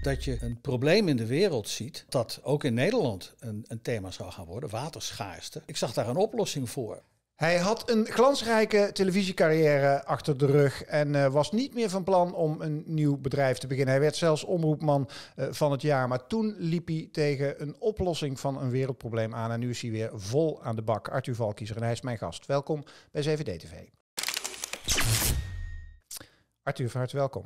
dat je een probleem in de wereld ziet, dat ook in Nederland een, een thema zou gaan worden, waterschaarste. Ik zag daar een oplossing voor. Hij had een glansrijke televisiecarrière achter de rug en eh, was niet meer van plan om een nieuw bedrijf te beginnen. Hij werd zelfs omroepman eh, van het jaar, maar toen liep hij tegen een oplossing van een wereldprobleem aan en nu is hij weer vol aan de bak. Arthur Valkiezer en hij is mijn gast. Welkom bij 7D TV. Arthur, van harte welkom.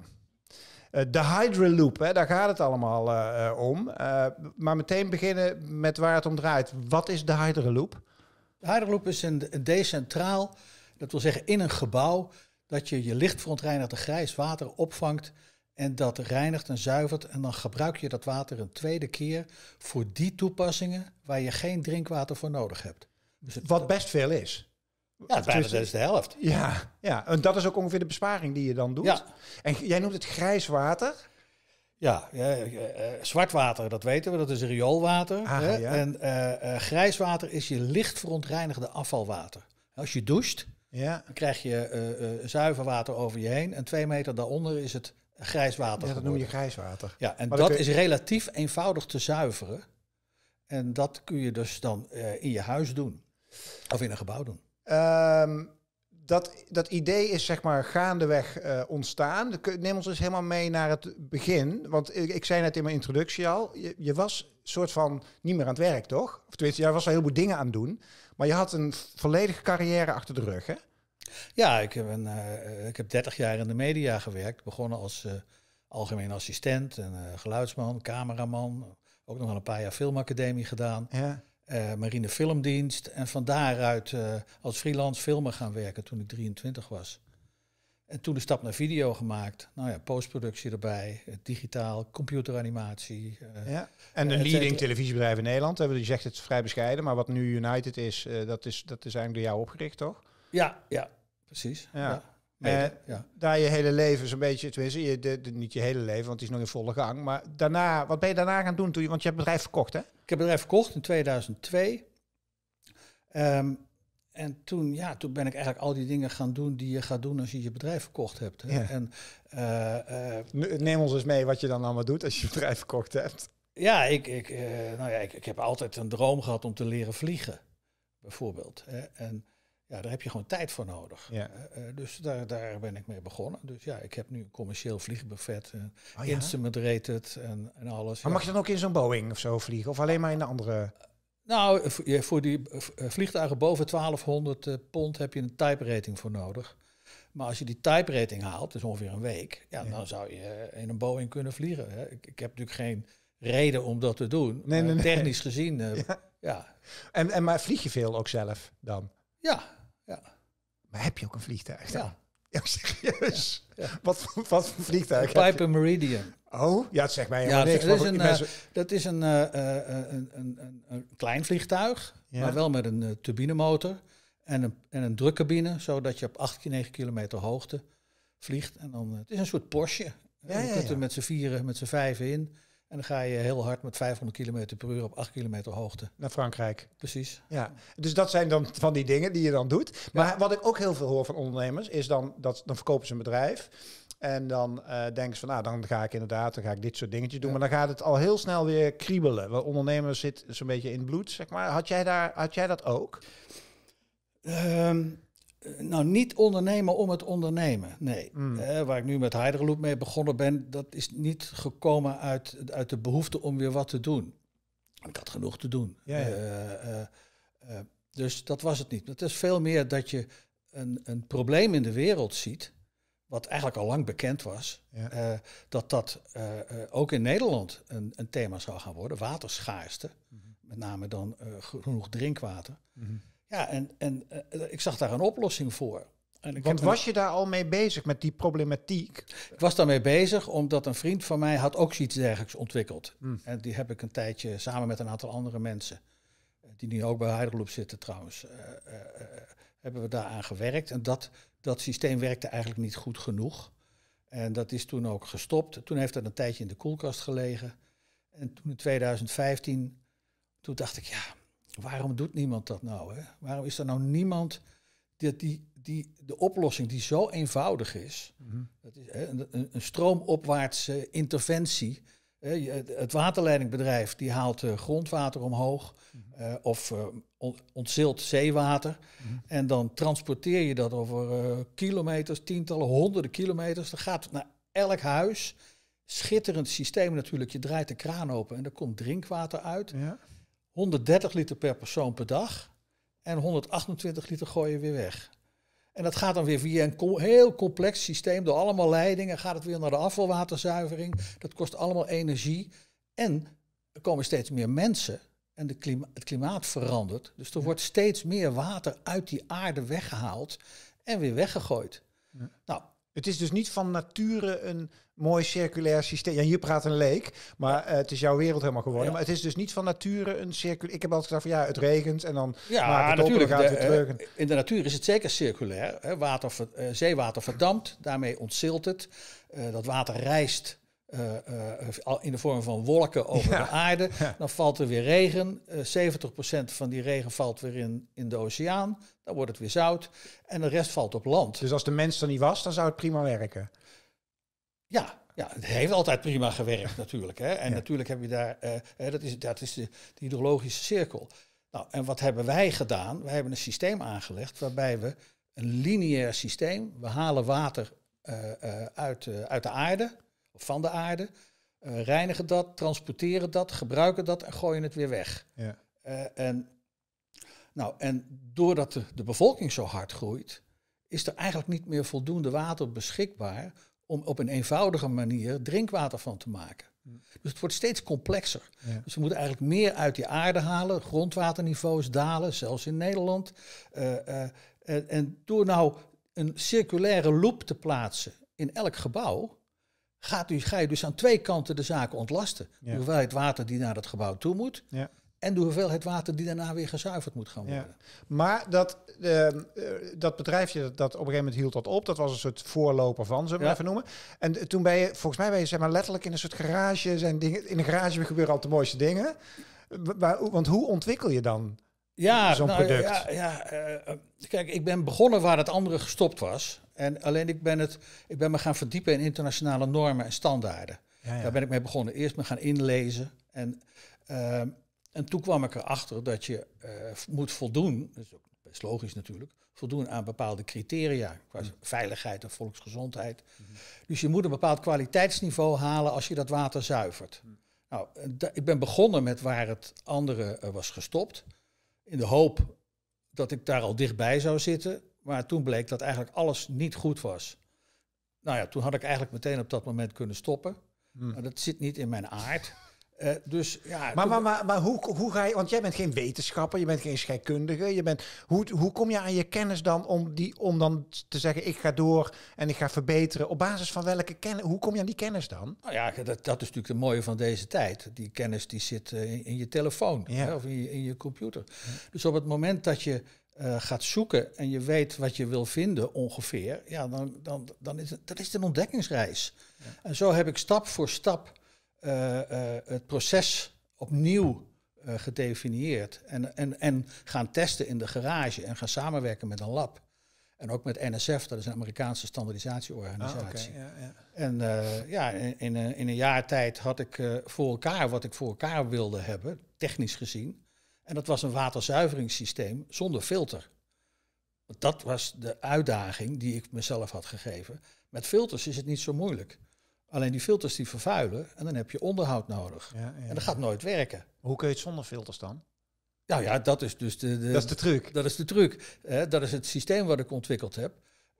Eh, de Hydraloop, hè, daar gaat het allemaal eh, om. Eh, maar meteen beginnen met waar het om draait. Wat is de Hydraloop? De hydroloop is een, decentraal, dat wil zeggen in een gebouw, dat je je licht grijs water opvangt en dat reinigt en zuivert. En dan gebruik je dat water een tweede keer voor die toepassingen waar je geen drinkwater voor nodig hebt. Dus Wat best veel is. Ja, het bijna de helft. Ja, ja, en dat is ook ongeveer de besparing die je dan doet. Ja. En jij noemt het grijs water. Ja, eh, eh, zwart water, dat weten we, dat is rioolwater. Ah, hè? En eh, eh, grijs water is je licht verontreinigde afvalwater. Als je doucht, ja. dan krijg je eh, zuiver water over je heen. En twee meter daaronder is het grijs water. dat noem je grijs water. Ja, en dat is relatief eenvoudig te zuiveren. En dat kun je dus dan in je huis doen. Of in een gebouw doen. Ehm, dat, dat idee is zeg maar gaandeweg eh, ontstaan. Neem ons eens helemaal mee naar het begin. Want ik, ik zei net in mijn introductie al, je, je, was soort van niet meer aan het werk, toch? Of tenminste, jij was wel heel veel dingen aan het doen. Maar je had een volledige carrière achter de rug, hè? Ja, ik heb, een, eh, ik heb 30 jaar in de media gewerkt. Begonnen als eh, algemeen assistent en geluidsman, cameraman. Ook nog wel een paar jaar filmacademie gedaan. Ja uh, eh, marine filmdienst. En van daaruit eh, als freelance filmer gaan werken toen ik 23 was. En toen de stap naar video gemaakt. Nou ja, postproductie erbij, eh, digitaal, computeranimatie. ja. En de leading televisiebedrijf in Nederland, je zegt het vrij bescheiden, maar wat nu United is, dat, is dat is eigenlijk door jou opgericht, toch? Ja, ja, precies. ja. Meten, eh, ja. Daar je hele leven zo'n beetje, tenminste, je, niet je hele leven, want die is nog in volle gang. Maar daarna, wat ben je daarna gaan doen? Toen je, want je hebt bedrijf verkocht, hè? Ik heb bedrijf verkocht in 2002. Ehm, en toen, ja, toen ben ik eigenlijk al die dingen gaan doen die je gaat doen als je je bedrijf verkocht hebt. Hè? En, uh, Neem ons eens mee wat je dan allemaal doet als je je bedrijf verkocht hebt. Ja, ik, ik, nou ja ik, ik heb altijd een droom gehad om te leren vliegen, bijvoorbeeld. Hè? En ja, daar heb je gewoon tijd voor nodig. Ja. Eh, eh, dus daar, daar ben ik mee begonnen. Dus ja, ik heb nu een commercieel vliegbuffet, uh, oh, instrument rated en, en alles. Maar mag je dan ook in zo'n Boeing of zo vliegen? Of alleen maar in de andere? Nou, voor die vliegtuigen boven 1200 pond heb je een type rating voor nodig. Maar als je die type rating haalt, dus ongeveer een week, ja, dan zou je in een Boeing kunnen vliegen. Hè. Ik, ik, heb natuurlijk geen reden om dat te doen. technisch gezien, ja. En, en maar vlieg je veel ook zelf dan? Ja, ja. Maar heb je ook een vliegtuig? Ja. serieus? Wat, wat voor vliegtuig Piper Meridian. Oh, ja, het zegt mij ja, eh, Dat is een, dat eh, is eh, een, een, een, een, klein vliegtuig, maar wel met een turbinemotor en een, en een drukcabine, zodat je op 8, 9 kilometer hoogte vliegt. En dan, het is een soort Porsche. je kunt er met z'n vieren, met z'n vijven in. En dan ga je heel hard met 500 km per uur op 8 kilometer hoogte. Naar Frankrijk. Precies. Ja. Dus dat zijn dan van die dingen die je dan doet. Maar wat ik ook heel veel hoor van ondernemers is dan dat dan verkopen ze een bedrijf. En dan uh, denken ze van, nou, dan ga ik inderdaad, dan ga ik dit soort dingetjes doen. Maar dan gaat het al heel snel weer kriebelen. Want ondernemers zit zo'n beetje in bloed, zeg maar. Had jij, daar, had jij dat ook? Ehm, eh, nou, niet ondernemen om het ondernemen. Nee. Hmm. Eh, waar ik nu met Heiderloop mee begonnen ben, dat is niet gekomen uit, uit de behoefte om weer wat te doen. Ik had genoeg te doen. Eh, dus dat was het niet. Het is veel meer dat je een, een probleem in de wereld ziet, wat eigenlijk al lang bekend was, dat dat ook in Nederland een, een, thema zou gaan worden. Waterschaarste, mhm. met name dan genoeg drinkwater. Mm ja, en, en eh, ik zag daar een oplossing voor. En ik Want was je daar al mee bezig met die problematiek? Ik was daarmee bezig omdat een vriend van mij had ook zoiets dergelijks ontwikkeld. Hmm. En die heb ik een tijdje samen met een aantal andere mensen, eh, die nu ook bij Hydroloop zitten trouwens, eh, hebben we daaraan gewerkt. En dat, dat systeem werkte eigenlijk niet goed genoeg. En dat is toen ook gestopt. Toen heeft dat een tijdje in de koelkast gelegen. En toen in 2015, toen dacht ik, ja, waarom doet niemand dat nou? Hè? Waarom is er nou niemand die, die, die de oplossing die zo eenvoudig is, mhm. dat is hè, een, stroomopwaartse interventie. Hè, het waterleidingbedrijf die haalt eh, grondwater omhoog mhm. eh, of eh, ontzilt zeewater. Mhm. En dan transporteer je dat over kilometers, tientallen, honderden kilometers. Dat gaat naar elk huis. Schitterend systeem natuurlijk. Je draait de kraan open en er komt drinkwater uit. Ja. 130 liter per persoon per dag. En 128 liter gooi je weer weg. En dat gaat dan weer via een heel complex systeem. Door allemaal leidingen gaat het weer naar de afvalwaterzuivering. Dat kost allemaal energie. En er komen steeds meer mensen. En de het klimaat verandert. Dus er wordt steeds meer water uit die aarde weggehaald en weer weggegooid. Ja. Nou, het is dus niet van nature een mooi circulair systeem. Ja, hier praat een leek, maar eh, het is jouw wereld helemaal geworden. Maar het is dus niet van nature een circulair... Ik heb altijd gezegd van ja, het regent en dan ja, het natuurlijk, eh, terug. In de natuur is het zeker circulair. Water, eh, zeewater verdampt, daarmee ontzilt het. dat water reist. Eh, eh, in de vorm van wolken over de aarde. Dan valt er weer regen. Uh, eh, 70% van die regen valt weer in, in de oceaan. Dan wordt het weer zout. En de rest valt op land. Dus als de mens er niet was, dan zou het prima werken? Ja, ja, het heeft altijd prima gewerkt natuurlijk. Hè. En natuurlijk heb je daar, dat is, dat is de, hydrologische cirkel. Nou, en wat hebben wij gedaan? Wij hebben een systeem aangelegd waarbij we een lineair systeem, we halen water uit, uit de aarde, van de aarde, eh, reinigen dat, transporteren dat, gebruiken dat en gooien het weer weg. Ja. Eh, en, nou, en doordat de, de, bevolking zo hard groeit, is er eigenlijk niet meer voldoende water beschikbaar om op een eenvoudige manier drinkwater van te maken. Hm. Dus het wordt steeds complexer. Dus we moeten eigenlijk meer uit die aarde halen. Grondwaterniveaus dalen, zelfs in Nederland. Eh, en, en door nou een circulaire loop te plaatsen in elk gebouw, gaat u, ga je dus aan twee kanten de zaken ontlasten. Ja. De hoeveelheid water die naar het gebouw toe moet. Ja. En de hoeveelheid water die daarna weer gezuiverd moet gaan worden. Maar dat, ehm, eh, dat bedrijfje dat, op een gegeven moment hield dat op. Dat was een soort voorloper van, zullen we even noemen. En toen ben je, volgens mij ben je zeg maar, letterlijk in een soort garage. Zijn dingen, in een garage gebeuren al de mooiste dingen. want hoe ontwikkel je dan zo'n nou, product? Ja, ja uh, kijk, ik ben begonnen waar het andere gestopt was. En alleen ik ben, het, ik ben me gaan verdiepen in internationale normen en standaarden. Daar ben ik mee begonnen. Eerst me gaan inlezen. En, ehm, en toen kwam ik erachter dat je eh, moet voldoen, dat is ook best logisch natuurlijk, voldoen aan bepaalde criteria, qua mm. veiligheid en volksgezondheid. Mm-hmm. Dus je moet een bepaald kwaliteitsniveau halen als je dat water zuivert. Mm. Nou, ik ben begonnen met waar het andere eh, was gestopt, in de hoop dat ik daar al dichtbij zou zitten. Maar toen bleek dat eigenlijk alles niet goed was. Nou ja, toen had ik eigenlijk meteen op dat moment kunnen stoppen. Hmm. Maar dat zit niet in mijn aard. Eh, dus, ja, maar, maar, maar, maar, hoe, hoe ga je, want jij bent geen wetenschapper, je bent geen scheikundige. Je bent, hoe, hoe kom je aan je kennis dan om, die, om dan te zeggen ik ga door en ik ga verbeteren? Op basis van welke kennis, hoe kom je aan die kennis dan? Nou ja, dat, dat is natuurlijk de mooie van deze tijd. Die kennis die zit eh, in, je telefoon of in je, computer. Dus op het moment dat je eh, gaat zoeken en je weet wat je wil vinden ongeveer, ja, dan, dan, dan is het, dat is een ontdekkingsreis. En zo heb ik stap voor stap eh, eh, het proces opnieuw gedefinieerd en, en, en gaan testen in de garage en gaan samenwerken met een lab. En ook met NSF, dat is een Amerikaanse standaardisatieorganisatie. Ah, ja, ja. En ja, in, in, een jaar tijd had ik voor elkaar wat ik voor elkaar wilde hebben, technisch gezien. En dat was een waterzuiveringssysteem zonder filter. Dat was de uitdaging die ik mezelf had gegeven. Met filters is het niet zo moeilijk. Alleen die filters die vervuilen en dan heb je onderhoud nodig. en dat gaat nooit werken. Hoe kun je het zonder filters dan? Nou ja, dat is dus de, dat is de truc. Dat is de truc. dat is het systeem wat ik ontwikkeld heb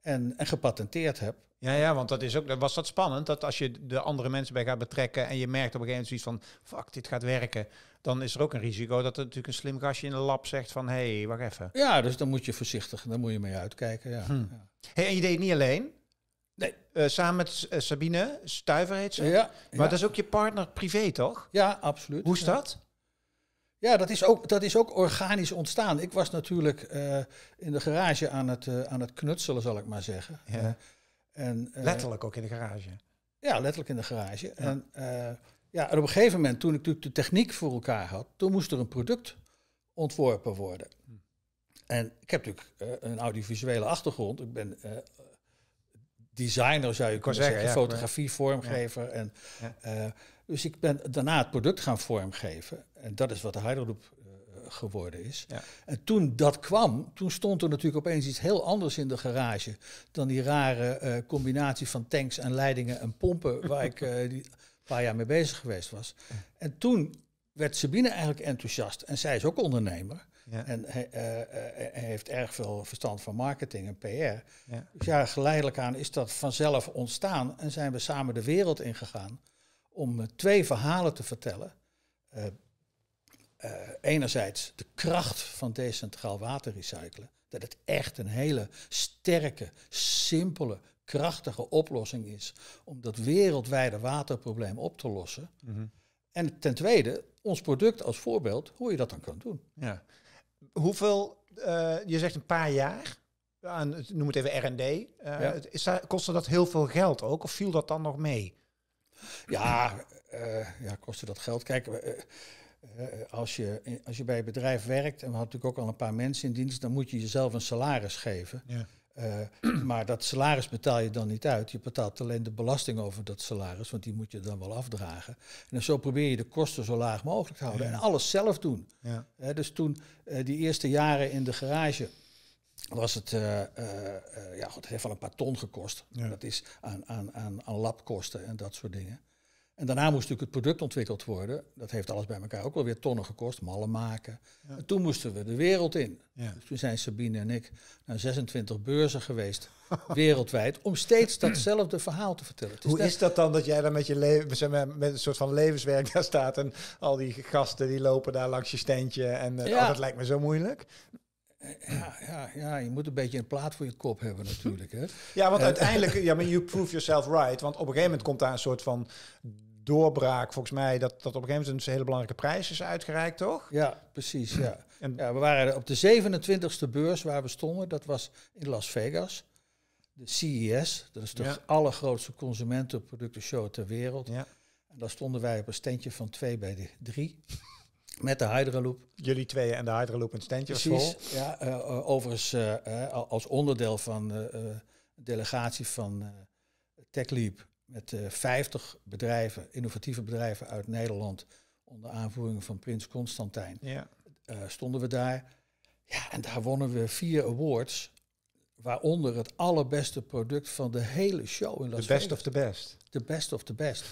en, en gepatenteerd heb. Ja, ja, want dat is ook, was dat spannend, dat als je de andere mensen bij gaat betrekken en je merkt op een gegeven moment zoiets van, fuck, dit gaat werken, dan is er ook een risico dat er natuurlijk een slim gastje in de lab zegt van, hé, hey, wacht even. Ja, dus dan moet je voorzichtig, dan moet je mee uitkijken, ja. Hm. Hey, en je deed niet alleen? Nee. Eh, samen met eh, Sabine Stuiver heet ze? Ja. Maar dat is ook je partner privé, toch? Ja, absoluut. Hoe is dat? Ja, dat is, ook, dat is ook organisch ontstaan. Ik was natuurlijk eh, in de garage aan het, eh, aan het knutselen, zal ik maar zeggen. Ja. en, eh, letterlijk ook in de garage? Ja, letterlijk in de garage. En, ja, op een gegeven moment, toen ik natuurlijk de techniek voor elkaar had, toen moest er een product ontworpen worden. En ik heb natuurlijk een audiovisuele achtergrond. Ik ben designer, zou je kunnen zeggen, fotografie, vormgever. En, dus ik ben daarna het product gaan vormgeven. En dat is wat de hydroloop eh, geworden is. En toen dat kwam, toen stond er natuurlijk opeens iets heel anders in de garage dan die rare eh, combinatie van tanks en leidingen en pompen waar ik eh, een die paar jaar mee bezig geweest was. En toen werd Sabine eigenlijk enthousiast en zij is ook ondernemer. En hij, heeft erg veel verstand van marketing en PR. Dus ja, geleidelijk aan is dat vanzelf ontstaan en zijn we samen de wereld ingegaan om eh, twee verhalen te vertellen. Eh, eh, enerzijds de kracht van decentraal water recyclen. Dat het echt een hele sterke, simpele, krachtige oplossing is om dat wereldwijde waterprobleem op te lossen. Mhm. En ten tweede, ons product als voorbeeld, hoe je dat dan kan doen. Ja. Hoeveel, je zegt een paar jaar, aan, noem het even R&D. Uh, Kosten dat heel veel geld ook, of viel dat dan nog mee? Ja, eh, ja kostte dat geld. Kijk, eh, eh, als, je, als je bij een bedrijf werkt, en we hadden natuurlijk ook al een paar mensen in dienst, dan moet je jezelf een salaris geven. Ja. maar dat salaris betaal je dan niet uit. Je betaalt alleen de belasting over dat salaris, want die moet je dan wel afdragen. En zo probeer je de kosten zo laag mogelijk te houden. En alles zelf doen. Ja. dus toen die eerste jaren in de garage was het, uh, ja goed, het heeft al een paar ton gekost. Dat is aan, aan, aan, aan labkosten en dat soort dingen. En daarna moest natuurlijk het product ontwikkeld worden. Dat heeft alles bij elkaar ook wel weer tonnen gekost, mallen maken. En toen moesten we de wereld in. Dus toen zijn Sabine en ik naar 26 beurzen geweest, wereldwijd, om steeds datzelfde verhaal te vertellen. Hoe is dat dan dat jij daar met je leven, met een soort van levenswerk daar staat en al die gasten die lopen daar langs je standje en oh, dat lijkt me zo moeilijk? Ja, ja, ja, je moet een beetje een plaat voor je kop hebben natuurlijk. Hè? ja, want eh, uiteindelijk, ja, maar you prove yourself right. Want op een gegeven moment komt daar een soort van doorbraak, volgens mij, dat, dat op een gegeven moment een hele belangrijke prijs is uitgereikt, toch? Ja, precies. Ja. En, ja, we waren op de 27e beurs waar we stonden, dat was in Las Vegas. De CES, dat is de ja. allergrootste consumentenproductenshow ter wereld. Ja. En daar stonden wij op een standje van 2 bij de 3. Met de Hydraloop. Jullie tweeën en de Hydraloop een standje Precies, vol. Ja, eh, eh, overigens eh, als onderdeel van de delegatie van TechLeap met 50 bedrijven, innovatieve bedrijven uit Nederland onder aanvoering van Prins Constantijn. Ja. stonden we daar. Ja, en daar wonnen we vier awards. Waaronder het allerbeste product van de hele show in The best of the best. The best of the best.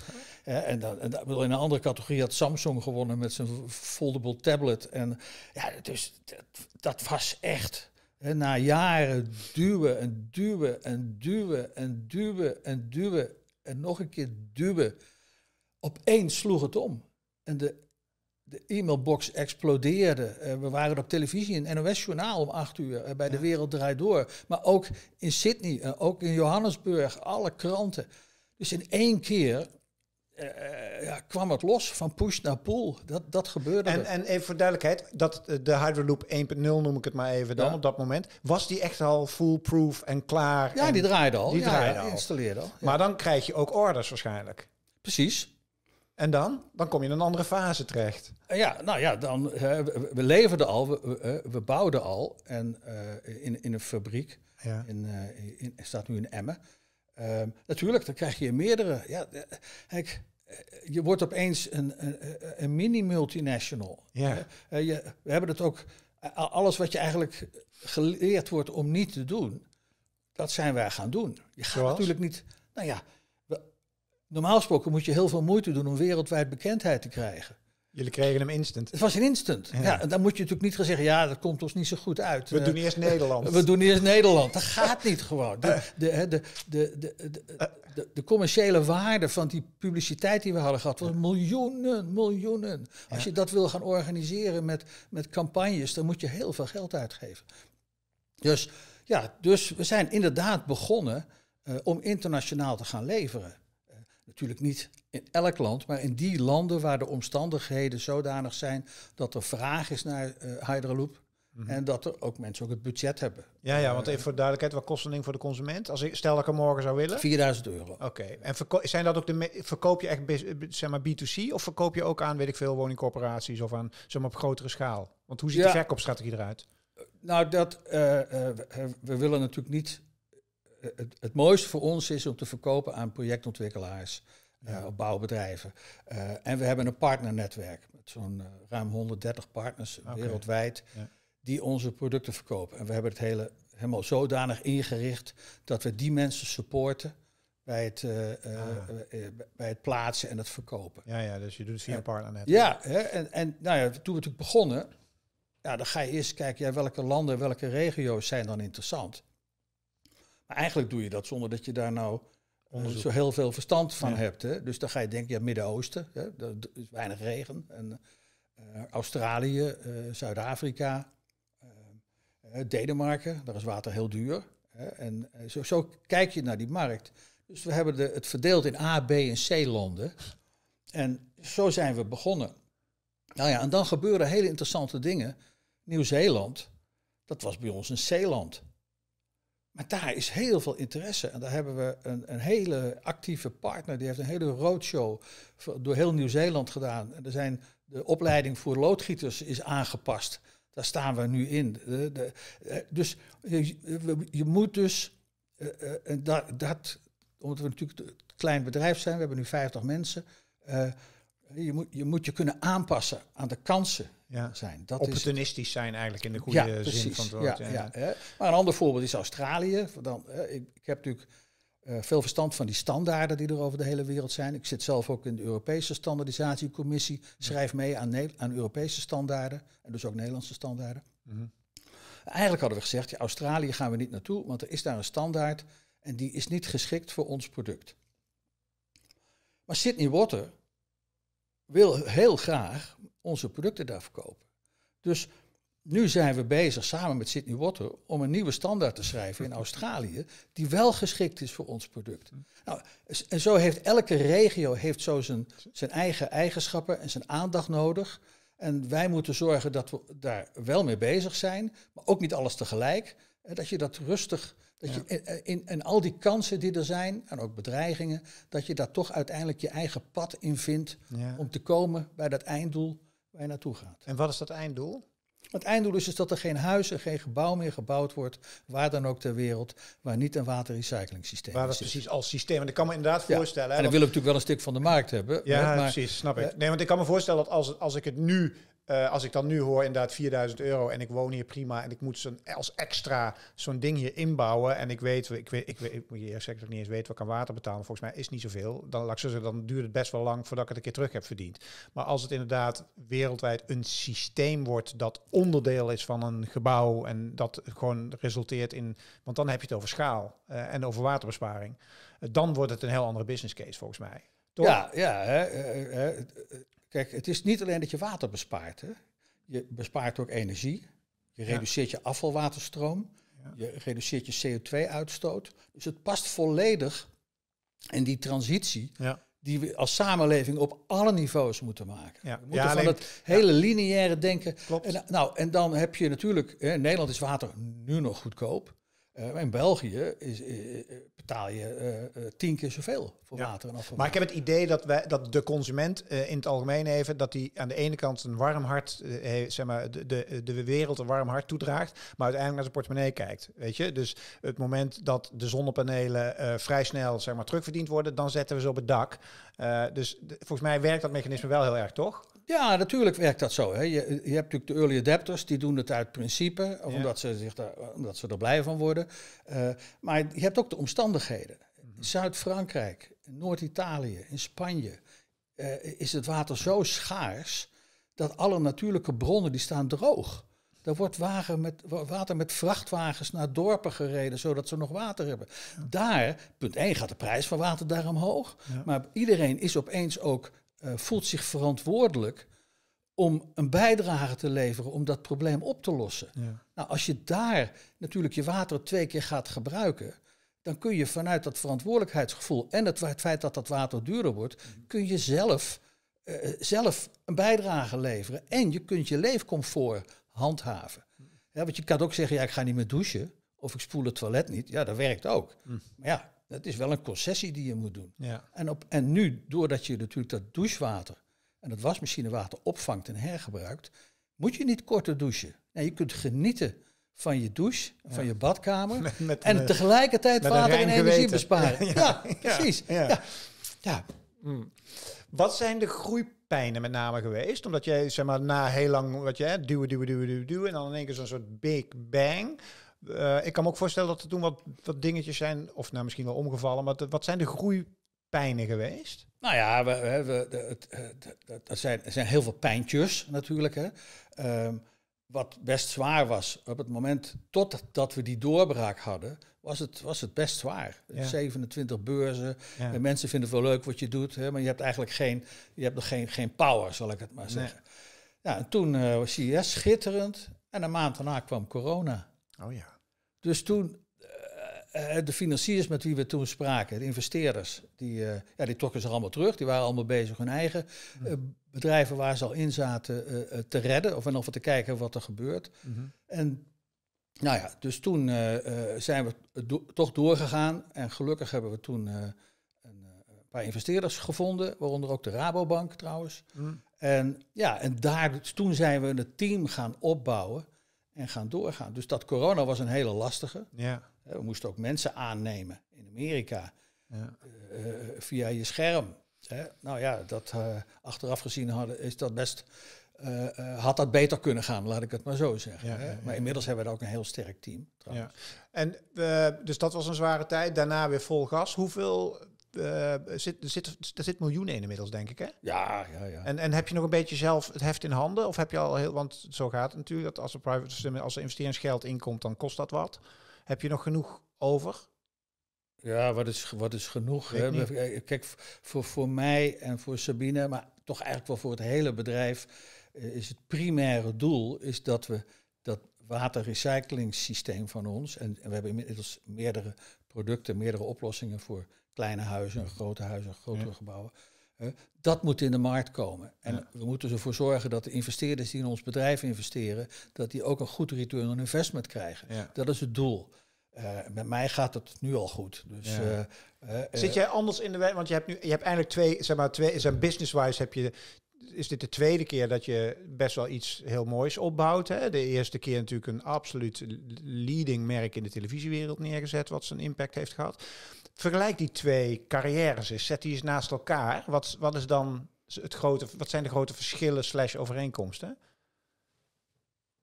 en, dan, en dan, in een andere categorie had Samsung gewonnen met zijn foldable tablet. En ja, dus dat, was echt. Hè, na jaren duwen en duwen en duwen en duwen en duwen en nog een keer duwen. Opeens sloeg het om. En de de e-mailbox explodeerde. Eh, we waren op televisie in NOS-journaal om acht uur eh, bij De Wereld Draait Door. Maar ook in Sydney, eh, ook in Johannesburg, alle kranten. Dus in één keer ja, kwam het los van push naar Pool. Dat, dat gebeurde. En, en even voor duidelijkheid, dat, de Loop 1.0 noem ik het maar even dan op dat moment. Was die echt al foolproof en klaar? Ja, die draaide al. Die draaide al. installeerde al. Maar dan krijg je ook orders waarschijnlijk. Precies. En dan? Dan kom je in een andere fase terecht. Ja, nou ja, dan, we, we leverden al, we, we, bouwden al. En eh, in, in een fabriek, ja. in, eh, staat nu in Emmen. Ehm, natuurlijk, dan krijg je meerdere. Ja, eh, kijk, je wordt opeens een, een, een mini-multinational. Ja. Je, we hebben het ook, alles wat je eigenlijk geleerd wordt om niet te doen, dat zijn wij gaan doen. Je gaat natuurlijk niet, nou ja normaal gesproken moet je heel veel moeite doen om wereldwijd bekendheid te krijgen. Jullie kregen hem instant. Het was een instant. Ja. en dan moet je natuurlijk niet gaan zeggen, ja, dat komt ons niet zo goed uit. We eh, doen eerst Nederland. We doen eerst Nederland. Dat gaat niet gewoon. De, eh. de, de, de, eh. de, de, commerciële waarde van die publiciteit die we hadden gehad was miljoenen, miljoenen. Als je dat wil gaan organiseren met, met campagnes, dan moet je heel veel geld uitgeven. Dus ja, dus we zijn inderdaad begonnen om internationaal te gaan leveren. Natuurlijk niet in elk land, maar in die landen waar de omstandigheden zodanig zijn dat er vraag is naar uh, eh, Hydroloop. Mhm. En dat er ook mensen ook het budget hebben. Ja, ja want eh, even voor duidelijkheid, wat kost een ding voor de consument? Als ik, stel dat ik hem morgen zou willen? 4000 euro. Oké, en zijn dat ook de verkoop je echt zeg maar B2C of verkoop je ook aan, weet ik veel, woningcorporaties of aan zeg maar, op grotere schaal? Want hoe ziet ja. de verkoopstrategie eruit? Nou, dat, eh, we willen natuurlijk niet eh, het, het mooiste voor ons is om te verkopen aan projectontwikkelaars. Eh, of bouwbedrijven. Eh, en we hebben een partnernetwerk met zo'n ruim 130 partners wereldwijd die onze producten verkopen. En we hebben het hele helemaal zodanig ingericht dat we die mensen supporten bij het, ah. bij het plaatsen en het verkopen. Ja, ja dus je doet het via een partnernetwerk. Ja, hè, en, en nou ja, toen we natuurlijk begonnen, ja, dan ga je eerst kijken, welke landen, welke regio's zijn dan interessant eigenlijk doe je dat zonder dat je daar nou zo heel veel verstand van hebt. Hè? Dus dan ga je denken, ja, Midden-Oosten, dat is weinig regen. En, eh, Australië, eh, Zuid-Afrika, eh, Denemarken, daar is water heel duur. Hè? En zo, zo, kijk je naar die markt. Dus we hebben de, het verdeeld in A, B en C landen. En zo zijn we begonnen. Nou ja, en dan gebeuren hele interessante dingen. Nieuw-Zeeland, dat was bij ons een C-land. Maar daar is heel veel interesse. En daar hebben we een, een hele actieve partner. Die heeft een hele roadshow door heel Nieuw-Zeeland gedaan. En er zijn, de opleiding voor loodgieters is aangepast. Daar staan we nu in. De, de, eh, dus je, moet dus. Eh, eh, en dat, omdat we natuurlijk een klein bedrijf zijn, we hebben nu 50 mensen. je, moet, je moet je kunnen aanpassen aan de kansen ja. zijn. Dat Opportunistisch zijn eigenlijk in de goede zin van het woord. Ja, ja. Hè. Maar een ander voorbeeld is Australië. Dan, ik, heb natuurlijk eh, veel verstand van die standaarden die er over de hele wereld zijn. Ik zit zelf ook in de Europese standaardisatiecommissie. Schrijf mee aan, aan Europese standaarden en dus ook Nederlandse standaarden. Mhm. Eigenlijk hadden we gezegd, ja, Australië gaan we niet naartoe, want er is daar een standaard en die is niet geschikt voor ons product. Maar Sydney Water wil heel graag onze producten daar verkopen. Dus nu zijn we bezig samen met Sydney Water om een nieuwe standaard te schrijven in Australië die wel geschikt is voor ons product. Hm. Nou, en zo heeft elke regio heeft zo zijn, zijn eigen eigenschappen en zijn aandacht nodig. En wij moeten zorgen dat we daar wel mee bezig zijn, maar ook niet alles tegelijk. dat je dat rustig, dat je in, eh, in, al die kansen die er zijn, en ook bedreigingen, dat je daar toch uiteindelijk je eigen pad in vindt om te komen bij dat einddoel waar je naartoe gaat. En wat is dat einddoel? Het einddoel is dus dat er geen huis en geen gebouw meer gebouwd wordt, waar dan ook ter wereld, waar niet een waterrecyclingsysteem waar is. Waar dat precies als systeem, en ik kan me inderdaad voorstellen... en dan wil we natuurlijk wel een stuk van de markt hebben. Ja, precies, snap ik. Nee, want ik kan me voorstellen dat als, als ik het nu eh, als ik dan nu hoor inderdaad 4000 euro en ik woon hier prima en ik moet zo'n, als extra zo'n ding hier inbouwen en ik weet, ik weet, ik weet, ik moet je eerst zeggen, ik niet eens weet wat ik aan water betalen. Volgens mij is niet zoveel. Dan, laat ze dan duurt het best wel lang voordat ik het een keer terug heb verdiend. Maar als het inderdaad wereldwijd een systeem wordt dat onderdeel is van een gebouw en dat gewoon resulteert in, want dan heb je het over schaal eh, en over waterbesparing. Eh, dan wordt het een heel andere business case volgens mij. Toch? Ja, ja hè, hè, Kijk, het is niet alleen dat je water bespaart. Hè? Je bespaart ook energie. Je reduceert je afvalwaterstroom. Je reduceert je CO2-uitstoot. Dus het past volledig in die transitie die we als samenleving op alle niveaus moeten maken. Ja. We moeten van het hele lineaire denken. Klopt. En, nou, en dan heb je natuurlijk, in Nederland is water nu nog goedkoop. Eh, in België is, eh, eh, betaal je tien keer zoveel voor water en afval. Maar ik heb het idee dat, wij, dat de consument in het algemeen heeft dat hij aan de ene kant een warm hart, zeg maar, de, de, de wereld een warm hart toedraagt... maar uiteindelijk naar zijn portemonnee kijkt. Weet je? Dus het moment dat de zonnepanelen vrij snel zeg maar, terugverdiend worden... dan zetten we ze op het dak. dus volgens mij werkt dat mechanisme wel heel erg, toch? Ja, natuurlijk werkt dat zo. Hè. Je, je hebt natuurlijk de early adapters, die doen het uit principe, of omdat, ze zich daar, omdat ze er blij van worden. Eh, maar je hebt ook de omstandigheden. Mhm. Zuid-Frankrijk, Noord-Italië, in Spanje eh, is het water zo schaars dat alle natuurlijke bronnen die staan droog. Er wordt wagen met, water met vrachtwagens naar dorpen gereden, zodat ze nog water hebben. Daar, punt 1, gaat de prijs van water daarom hoog. Maar iedereen is opeens ook eh, voelt zich verantwoordelijk om een bijdrage te leveren om dat probleem op te lossen. Nou, als je daar natuurlijk je water twee keer gaat gebruiken, dan kun je vanuit dat verantwoordelijkheidsgevoel en het, feit dat dat water duurder wordt, mhm. kun je zelf, eh, eh, zelf een bijdrage leveren en je kunt je leefcomfort handhaven. Mhm. want je kan ook zeggen, ja, ik ga niet meer douchen of ik spoel het toilet niet. Ja, dat werkt ook. Mhm. Maar ja, dat is wel een concessie die je moet doen. Ja. En, op, en nu, doordat je natuurlijk dat douchewater en dat wasmachinewater opvangt en hergebruikt, moet je niet korter douchen. Nee, je kunt genieten van je douche, van je badkamer. en eh, tegelijkertijd water en energie besparen. ja, precies. Ja. Hmm. Wat zijn de groeipijnen met name geweest? Omdat jij, zeg maar, na heel lang wat jij duwen, duwen, duwen, duwen, duwen en dan in één keer zo'n soort big bang. Eh, ik kan me ook voorstellen dat er toen wat, wat dingetjes zijn, of nou misschien wel omgevallen, maar wat zijn de groeipijnen geweest? Nou ja, we, we, er, zijn, zijn heel veel pijntjes natuurlijk. Hè. Ehm, wat best zwaar was op het moment totdat we die doorbraak hadden, was het, was het best zwaar. 27 beurzen. En mensen vinden het wel leuk wat je doet, hè, maar je hebt eigenlijk geen, je hebt nog geen, geen power, zal ik het maar zeggen. Ja, en toen eh, was CES schitterend. En een maand daarna kwam corona. Oh ja. Dus toen, eh, eh, de financiers met wie we toen spraken, de investeerders, die, eh, ja, die trokken zich allemaal terug. Die waren allemaal bezig hun eigen mhm. bedrijven waar ze al in zaten te redden. Of in of te kijken wat er gebeurt. Mhm. En nou ja, dus toen zijn we toch doorgegaan. En gelukkig hebben we toen een, paar investeerders gevonden. Waaronder ook de Rabobank trouwens. Mhm. En ja, en daar, dus toen zijn we een team gaan opbouwen en gaan doorgaan. Dus dat corona was een hele lastige. Ja. We moesten ook mensen aannemen in Amerika ja. Eh, eh, via je scherm. Nou ja, dat eh, achteraf gezien hadden, is dat best, had dat beter kunnen gaan, laat ik het maar zo zeggen. Maar inmiddels hebben we ook een heel sterk team. Trouwens. Ja. En dus dat was een zware tijd. Daarna weer vol gas. Hoeveel eh, zit, er, zit, zit miljoenen in inmiddels, denk ik, hè? Ja, ja, ja. En, en heb je nog een beetje zelf het heft in handen? Of heb je al heel... Want zo gaat het natuurlijk, dat als er, private, als er investeringsgeld inkomt, dan kost dat wat. Heb je nog genoeg over? Ja, wat is, wat is genoeg? Hè? Eh, kijk, voor, voor mij en voor Sabine, maar toch eigenlijk wel voor het hele bedrijf, eh, is het primaire doel is dat we dat waterrecyclingsysteem van ons, en, en we hebben inmiddels meerdere producten, meerdere oplossingen voor Kleine huizen, grote huizen, grotere gebouwen. dat moet in de markt komen. En we moeten ervoor zorgen dat de investeerders die in ons bedrijf investeren, dat die ook een goed return on investment krijgen. Dat is het doel. Uh, met mij gaat het nu al goed. Dus, eh, eh, Zit jij anders in de weg? Want je hebt nu, je hebt eigenlijk twee, zeg maar, twee, zijn business-wise heb je is dit de tweede keer dat je best wel iets heel moois opbouwt. Hè? De eerste keer natuurlijk een absoluut leading merk in de televisiewereld neergezet, wat zijn impact heeft gehad. Vergelijk die twee carrières eens. Zet die eens naast elkaar. Wat, wat, is dan het grote, wat zijn de grote verschillen slash overeenkomsten?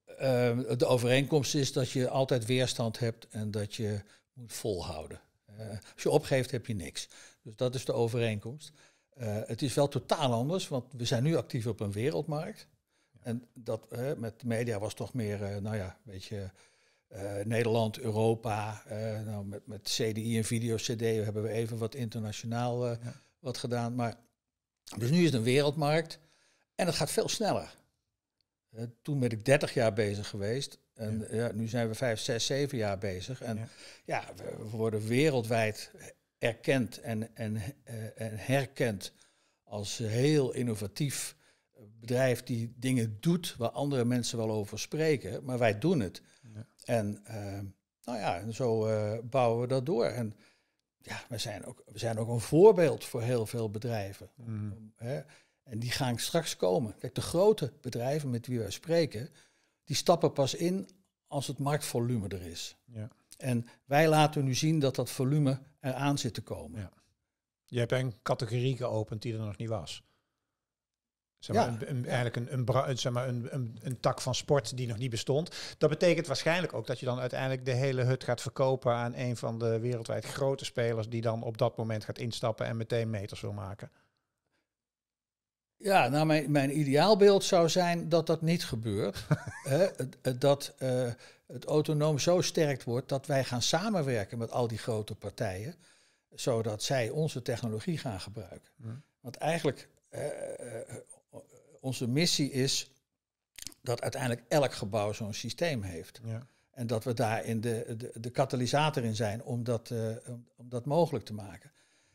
Eh, de overeenkomst is dat je altijd weerstand hebt en dat je moet volhouden. Uh, als je opgeeft heb je niks. Dus dat is de overeenkomst. Eh, het is wel totaal anders, want we zijn nu actief op een wereldmarkt. En dat met media was toch meer, nou ja, weet je. Eh, Nederland, Europa. Eh, nou, met, met CDI en video-CD hebben we even wat internationaal eh, wat gedaan. Maar, dus nu is het een wereldmarkt en het gaat veel sneller. toen ben ik 30 jaar bezig geweest. En ja. nu zijn we 5, 6, 7 jaar bezig. En ja, we, worden wereldwijd erkend en, en, en herkend als heel innovatief bedrijf die dingen doet waar andere mensen wel over spreken. Maar wij doen het. En ehm, nou ja, en zo eh, bouwen we dat door. En ja, we zijn ook, we zijn ook een voorbeeld voor heel veel bedrijven. Mhm. Hè? En die gaan straks komen. Kijk, de grote bedrijven met wie wij spreken, die stappen pas in als het marktvolume er is. Ja. En wij laten nu zien dat dat volume eraan zit te komen. Ja. Je hebt een categorie geopend die er nog niet was. Zeg maar, ja. een, een, eigenlijk een, een, zeg maar een, een, een, tak van sport die nog niet bestond. Dat betekent waarschijnlijk ook dat je dan uiteindelijk de hele hut gaat verkopen aan een van de wereldwijd grote spelers die dan op dat moment gaat instappen en meteen meters wil maken. Ja, nou mijn, mijn ideaalbeeld zou zijn dat dat niet gebeurt. dat eh, het autonoom zo sterk wordt dat wij gaan samenwerken met al die grote partijen, zodat zij onze technologie gaan gebruiken. Hm. Want eigenlijk, eh, eh, onze missie is dat uiteindelijk elk gebouw zo'n systeem heeft. Ja. En dat we daarin de, de, de katalysator in zijn om dat, eh, om dat mogelijk te maken.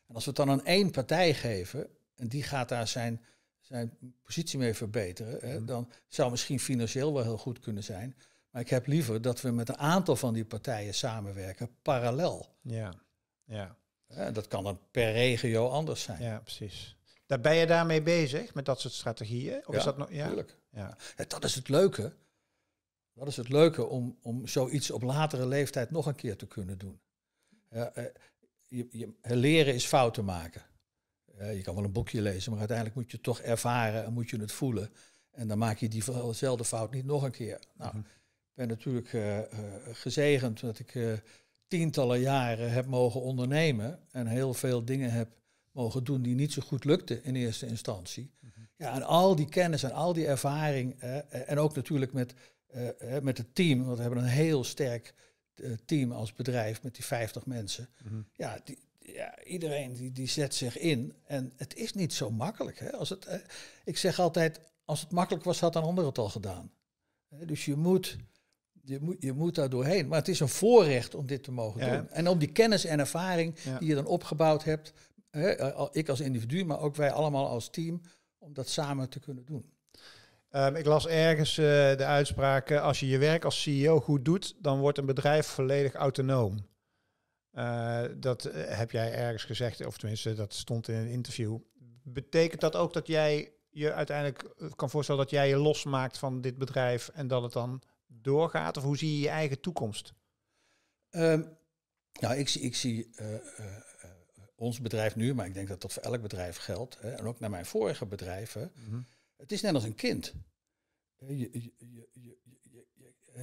En als we het dan aan één partij geven, en die gaat daar zijn, zijn positie mee verbeteren, hè, mhm. dan zou misschien financieel wel heel goed kunnen zijn. Maar ik heb liever dat we met een aantal van die partijen samenwerken, parallel. Ja, ja. dat kan dan per regio anders zijn. Ja, precies. Daar ben je daarmee bezig met dat soort strategieën? Of ja, is dat Ja, Ja. dat is het leuke. Dat is het leuke om, om zoiets op latere leeftijd nog een keer te kunnen doen. Ja, eh, je, je, leren is fouten maken. je kan wel een boekje lezen, maar uiteindelijk moet je het toch ervaren en moet je het voelen. En dan maak je diezelfde fout niet nog een keer. Nou, mhm. ik ben natuurlijk eh, eh, gezegend dat ik tientallen jaren heb mogen ondernemen en heel veel dingen heb mogen doen die niet zo goed lukte in eerste instantie. Mhm. Ja, en al die kennis en al die ervaring eh, eh, en ook natuurlijk met, eh, eh, met het team, want we hebben een heel sterk team als bedrijf met die 50 mensen. Mhm. Ja, die, ja, iedereen die, die zet zich in. En het is niet zo makkelijk. Hè? Als het, ik zeg altijd, als het makkelijk was, had dan ander het al gedaan. Dus je moet, je, moet, je moet daar doorheen. Maar het is een voorrecht om dit te mogen doen. En om die kennis en ervaring die je dan opgebouwd hebt, eh, ik als individu, maar ook wij allemaal als team, om dat samen te kunnen doen. Ehm, ik las ergens eh, de uitspraak, eh, als je je werk als CEO goed doet, dan wordt een bedrijf volledig autonoom. dat heb jij ergens gezegd, of tenminste, dat stond in een interview. Betekent dat ook dat jij je uiteindelijk kan voorstellen dat jij je losmaakt van dit bedrijf en dat het dan doorgaat? Of hoe zie je je eigen toekomst? Um, nou, ik, ik zie ons bedrijf nu, maar ik denk dat dat voor elk bedrijf geldt, hè, en ook naar mijn vorige bedrijven, mhm. het is net als een kind. Je, je, je,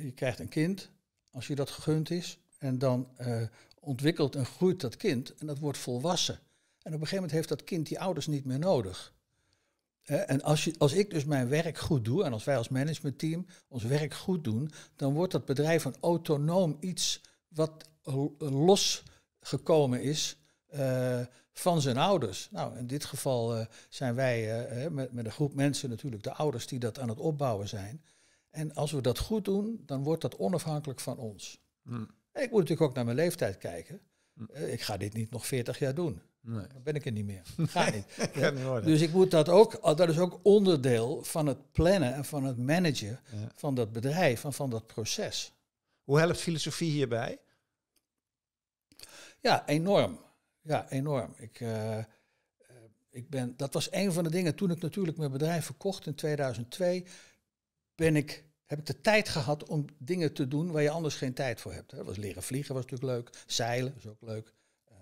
je, krijgt een kind, als je dat gegund is, en dan eh, ontwikkelt en groeit dat kind en dat wordt volwassen. En op een gegeven moment heeft dat kind die ouders niet meer nodig. en als, je, als ik dus mijn werk goed doe en als wij als managementteam ons werk goed doen, dan wordt dat bedrijf een autonoom iets wat eh, losgekomen is eh, van zijn ouders. Nou, in dit geval eh, zijn wij eh, met, met een groep mensen natuurlijk de ouders die dat aan het opbouwen zijn. En als we dat goed doen, dan wordt dat onafhankelijk van ons. Hmm. ik moet natuurlijk ook naar mijn leeftijd kijken. Hmm. ik ga dit niet nog 40 jaar doen. Nee. Dan ben ik er niet meer. Ga niet. ja. niet dus ik moet dat ook, dat is ook onderdeel van het plannen en van het managen van dat bedrijf en van dat proces. Hoe helpt filosofie hierbij? Ja, enorm. Ja, enorm. Ik, eh, eh, ik ben, dat was een van de dingen toen ik natuurlijk mijn bedrijf verkocht in 2002. Ben ik, heb ik de tijd gehad om dingen te doen waar je anders geen tijd voor hebt. Dat was leren vliegen, was natuurlijk leuk. Zeilen was ook leuk. Eh,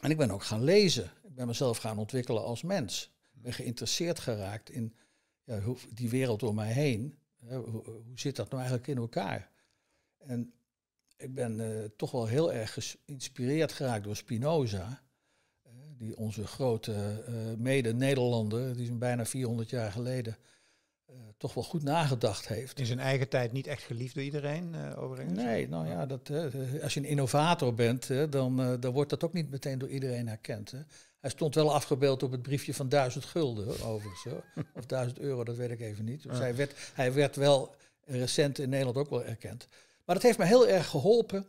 en ik ben ook gaan lezen. Ik ben mezelf gaan ontwikkelen als mens. Ik ben geïnteresseerd geraakt in ja, die wereld om mij heen. Hoe, hoe zit dat nou eigenlijk in elkaar? En ik ben eh, toch wel heel erg geïnspireerd geraakt door Spinoza. Eh, die onze grote eh, mede-Nederlander, die zijn bijna 400 jaar geleden toch wel goed nagedacht heeft. In zijn eigen tijd niet echt geliefd door iedereen, uh, overigens? Nee, nou ja, oh. dat, als je een innovator bent, dan, dan wordt dat ook niet meteen door iedereen herkend. Hij stond wel afgebeeld op het briefje van 1000 gulden, overigens. Of 1000 euro, dat weet ik even niet. hij, ah. werd, hij werd wel recent in Nederland ook wel erkend. Maar het heeft me heel erg geholpen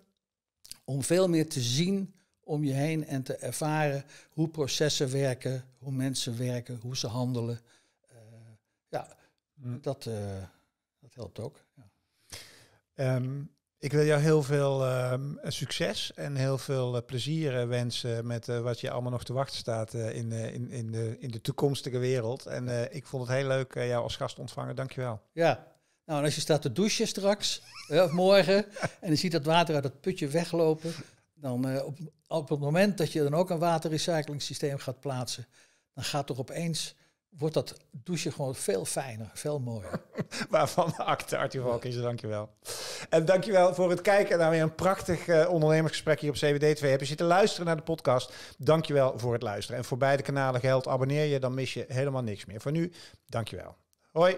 om veel meer te zien om je heen en te ervaren hoe processen werken, hoe mensen werken, hoe ze handelen. Eh, ja, mm. dat, eh, dat helpt ook. Ja. Ehm, ik wil jou heel veel ehm, succes en heel veel eh, plezier wensen met wat je allemaal nog te wachten staat in, in, in, de, in de toekomstige wereld. En ik vond het heel leuk jou als gast ontvangen. Dankjewel. Ja, nou, en als je staat te douchen straks, eh, of morgen, en je ziet dat water uit het putje weglopen, dan eh, op, op het moment dat je dan ook een waterrecyclingssysteem gaat plaatsen, dan gaat toch opeens wordt dat douchen gewoon veel fijner, veel mooier. Waarvan de acte, dank je dankjewel. En dankjewel voor het kijken naar weer een prachtig uh, ondernemersgesprek hier op CWD2. Heb je zitten luisteren naar de podcast? Dankjewel voor het luisteren. En voor beide kanalen geld abonneer je, dan mis je helemaal niks meer. Voor nu, dankjewel. Hoi.